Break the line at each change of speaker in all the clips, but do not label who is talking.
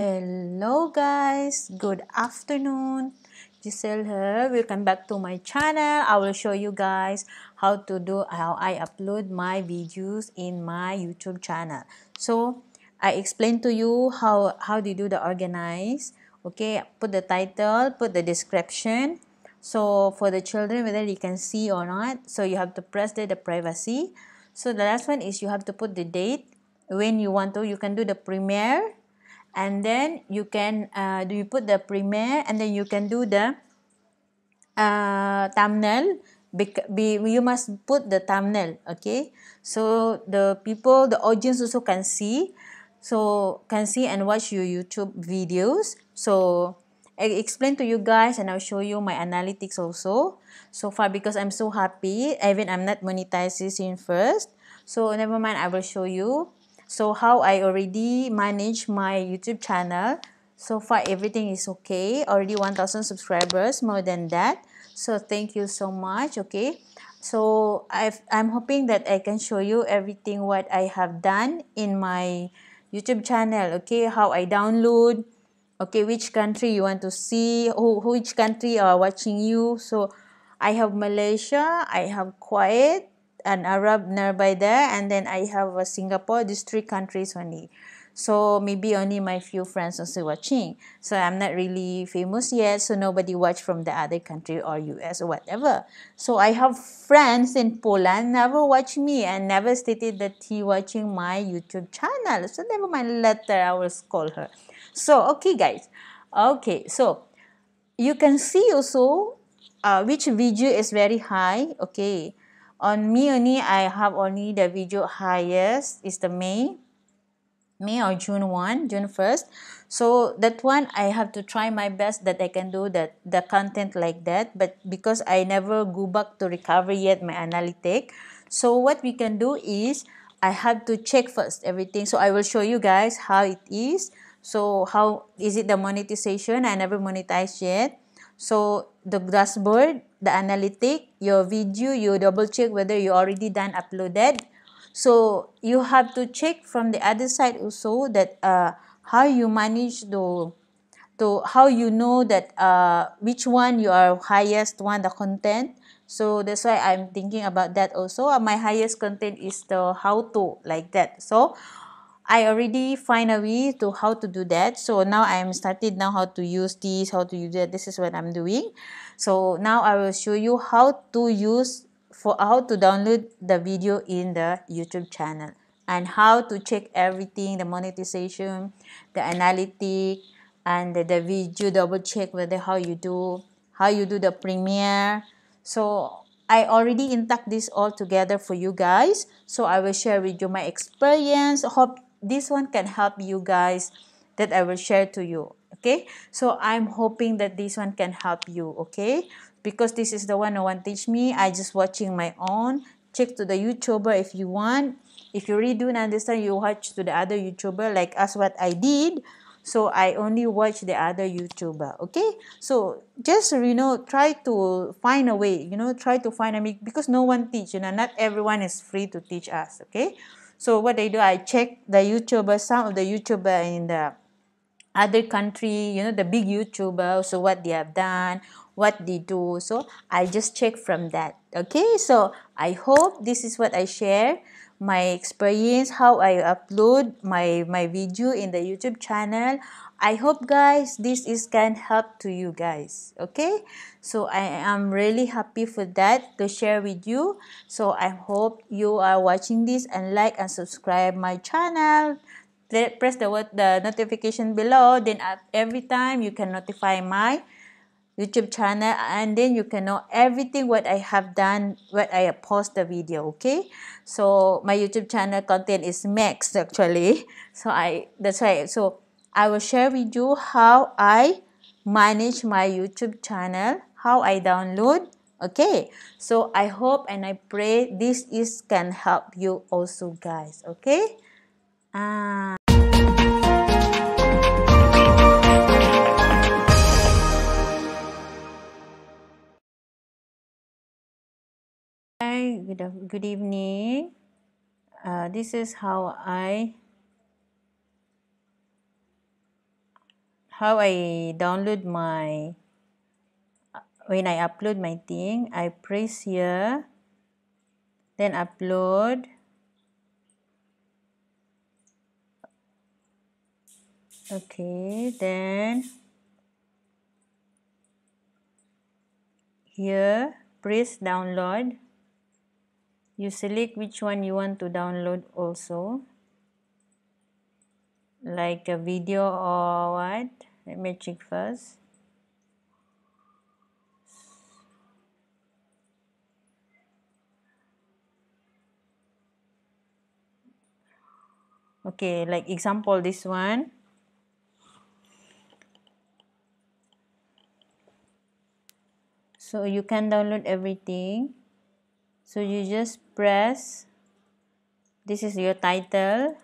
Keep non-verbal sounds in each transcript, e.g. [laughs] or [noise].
hello guys good afternoon Giselle here welcome back to my channel I will show you guys how to do how I upload my videos in my YouTube channel so I explained to you how how to you do the organize okay put the title put the description so for the children whether you can see or not so you have to press the, the privacy so the last one is you have to put the date when you want to you can do the premiere and then you can uh, do you put the premiere and then you can do the uh, thumbnail be, be, you must put the thumbnail okay so the people the audience also can see so can see and watch your youtube videos so I explain to you guys and I'll show you my analytics also so far because I'm so happy even I'm not monetizing first so never mind I will show you so how I already manage my YouTube channel so far everything is okay already 1000 subscribers more than that so thank you so much okay so i am hoping that I can show you everything what I have done in my YouTube channel okay how I download okay which country you want to see who, which country are watching you so I have Malaysia I have Kuwait an Arab nearby there and then I have a Singapore, these three countries only. So maybe only my few friends also watching. So I'm not really famous yet, so nobody watch from the other country or US or whatever. So I have friends in Poland never watch me and never stated that he watching my YouTube channel. So never mind later I will call her. So okay guys. Okay, so you can see also uh, which video is very high. Okay, on me only, I have only the video highest is the May. May or June 1, June 1st. So that one, I have to try my best that I can do that the content like that. But because I never go back to recover yet my analytic. So what we can do is I have to check first everything. So I will show you guys how it is. So how is it the monetization? I never monetized yet. So the dashboard, the analytic, your video, you double check whether you already done uploaded. So you have to check from the other side also that uh, how you manage to, to how you know that uh, which one you are highest one the content. So that's why I'm thinking about that also. Uh, my highest content is the how to like that. So I already find a way to how to do that. So now I'm started now how to use this, how to use that. This is what I'm doing. So now I will show you how to use for how to download the video in the YouTube channel and how to check everything, the monetization, the analytic, and the, the video double check whether how you do, how you do the premiere. So I already intact this all together for you guys. So I will share with you my experience. Hope this one can help you guys that I will share to you okay so I'm hoping that this one can help you okay because this is the one no one teach me I just watching my own check to the youtuber if you want if you really don't understand you watch to the other youtuber like us. what I did so I only watch the other YouTuber. Okay, so just you know, try to find a way. You know, try to find a me because no one teach. You know, not everyone is free to teach us. Okay, so what I do, I check the YouTubers, some of the YouTuber in the other country, you know, the big YouTuber, so what they have done, what they do. So I just check from that. Okay, so I hope this is what I share my experience, how I upload my, my video in the YouTube channel, I hope guys this is can help to you guys okay so I am really happy for that to share with you so I hope you are watching this and like and subscribe my channel press the, the notification below then at uh, every time you can notify my YouTube channel and then you can know everything what I have done what I post the video okay so my YouTube channel content is mixed actually [laughs] so I that's why so I will share with you how I manage my YouTube channel, how I download. Okay, so I hope and I pray this is can help you also guys. Okay. Uh... Hi, good, good evening. Uh, this is how I how I download my when I upload my thing I press here then upload okay then here press download you select which one you want to download also like a video or what let me check first okay like example this one so you can download everything so you just press this is your title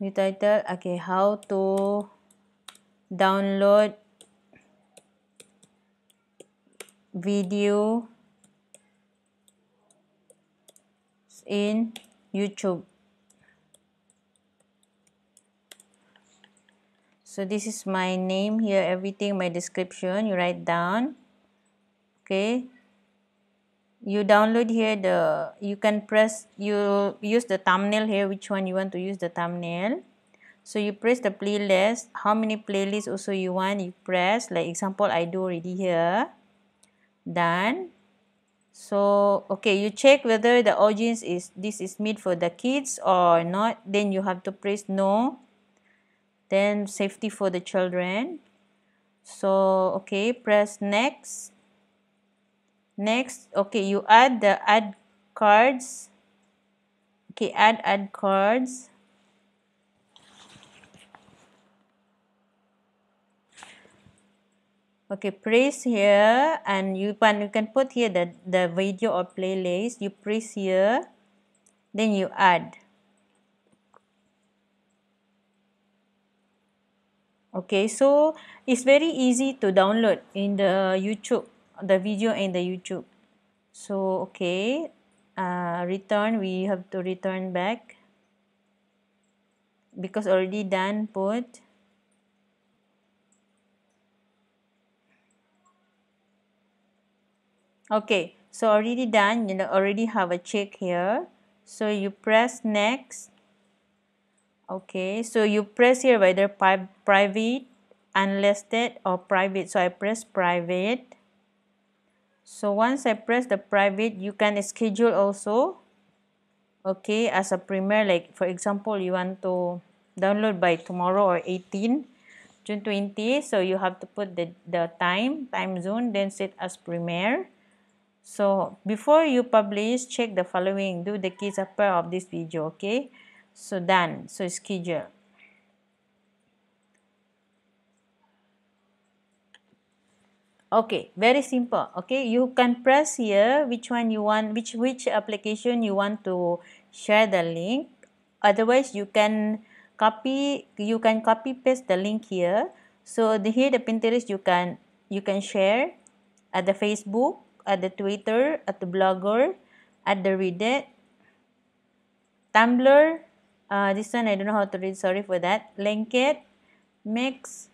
new title okay how to download video in YouTube. So this is my name here, everything, my description, you write down. Okay. You download here the, you can press, you use the thumbnail here, which one you want to use the thumbnail so you press the playlist how many playlists also you want you press like example i do already here done so okay you check whether the audience is this is made for the kids or not then you have to press no then safety for the children so okay press next next okay you add the add cards okay add add cards okay press here and you can you can put here the, the video or playlist you press here then you add okay so it's very easy to download in the youtube the video in the youtube so okay uh, return we have to return back because already done put okay so already done you know already have a check here so you press next okay so you press here whether pri private unlisted or private so I press private so once I press the private you can schedule also okay as a premier like for example you want to download by tomorrow or 18 June 20 so you have to put the, the time time zone then set as premier so before you publish check the following do the keys upper of this video okay so done so schedule okay very simple okay you can press here which one you want which which application you want to share the link otherwise you can copy you can copy paste the link here so the, here the pinterest you can you can share at the facebook at the Twitter, at the Blogger, at the Reddit, Tumblr, uh, this one I don't know how to read, sorry for that, Linkit, Mix,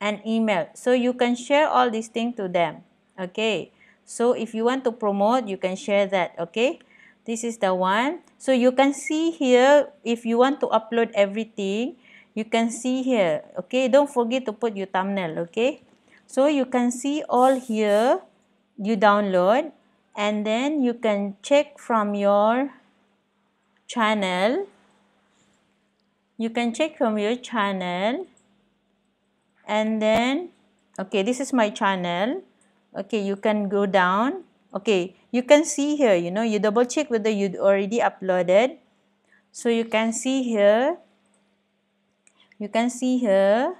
and email. So you can share all these things to them, okay? So if you want to promote, you can share that, okay? This is the one. So you can see here, if you want to upload everything, you can see here, okay? Don't forget to put your thumbnail, okay? So you can see all here you download and then you can check from your channel you can check from your channel and then okay this is my channel okay you can go down okay you can see here you know you double check whether you already uploaded so you can see here you can see here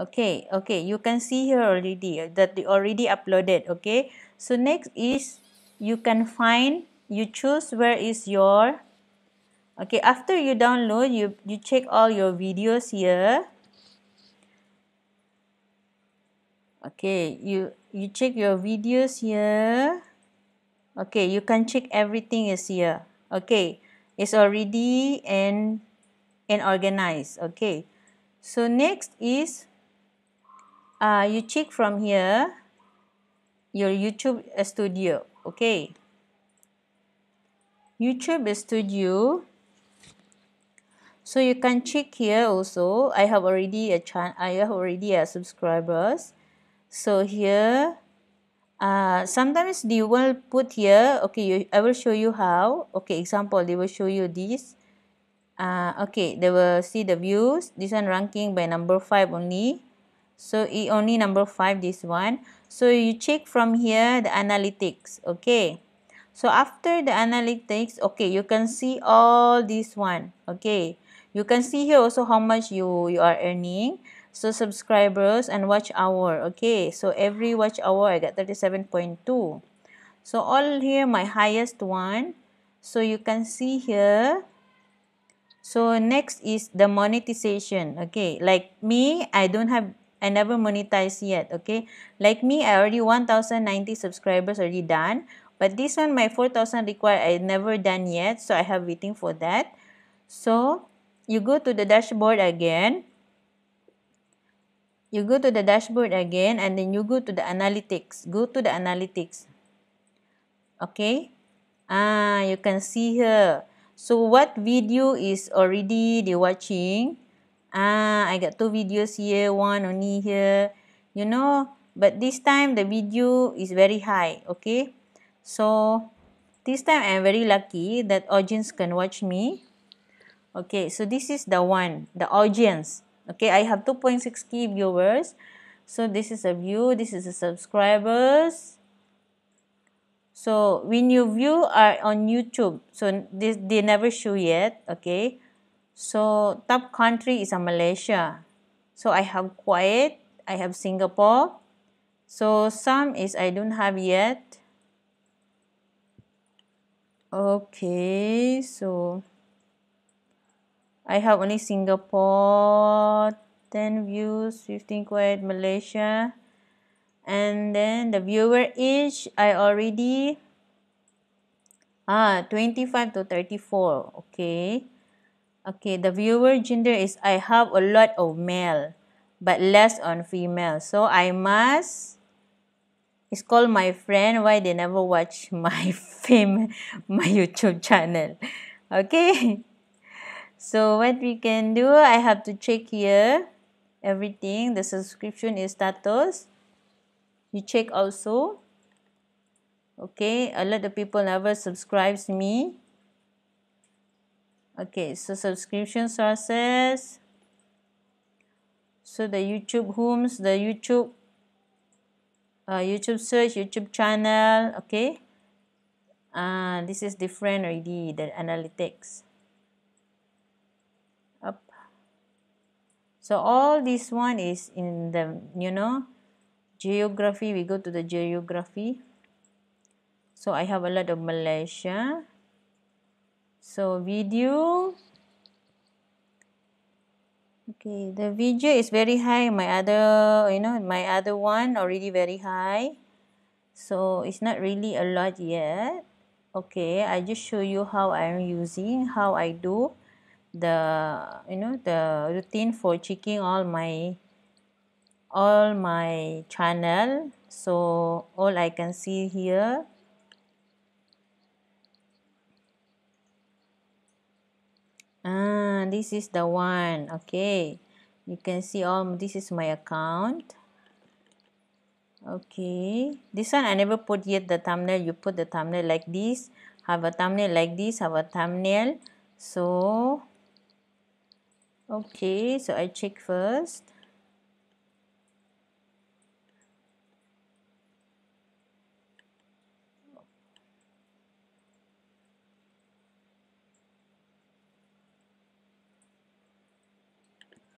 okay okay you can see here already that they already uploaded okay so next is you can find you choose where is your okay after you download you you check all your videos here okay you you check your videos here okay you can check everything is here okay it's already and and organized okay so next is uh, you check from here your YouTube studio okay YouTube studio so you can check here also I have already a channel I have already a subscribers so here uh, sometimes they will put here okay you, I will show you how okay example they will show you this uh, okay they will see the views this one ranking by number 5 only so it only number 5 this one so you check from here the analytics okay so after the analytics okay you can see all this one okay you can see here also how much you you are earning so subscribers and watch hour okay so every watch hour i got 37.2 so all here my highest one so you can see here so next is the monetization okay like me i don't have I never monetized yet, okay? Like me, I already 1090 subscribers already done. But this one, my 4000 required, I never done yet. So I have waiting for that. So you go to the dashboard again. You go to the dashboard again and then you go to the analytics. Go to the analytics. Okay? Ah, you can see here. So what video is already they watching? ah I got two videos here one only here you know but this time the video is very high okay so this time I'm very lucky that audience can watch me okay so this is the one the audience okay I have 2.6k viewers so this is a view this is the subscribers so when you view are on YouTube so this they never show yet okay so top country is a uh, Malaysia. So I have Kuwait, I have Singapore. So some is I don't have yet. Okay, so I have only Singapore, 10 views, 15 Kuwait, Malaysia. And then the viewer age I already, ah, 25 to 34, okay. Okay, the viewer gender is I have a lot of male, but less on female. So I must call my friend why they never watch [laughs] my film, my YouTube channel. Okay. So what we can do, I have to check here everything. The subscription is status. You check also. Okay, a lot of people never subscribes me okay so subscription sources so the youtube homes the youtube uh, youtube search youtube channel okay uh, this is different already the analytics up so all this one is in the you know geography we go to the geography so i have a lot of malaysia so video. Okay, the video is very high. My other, you know, my other one already very high. So it's not really a lot yet. Okay, I just show you how I'm using, how I do the, you know, the routine for checking all my, all my channel. So all I can see here ah this is the one okay you can see all this is my account okay this one i never put yet the thumbnail you put the thumbnail like this have a thumbnail like this have a thumbnail so okay so i check first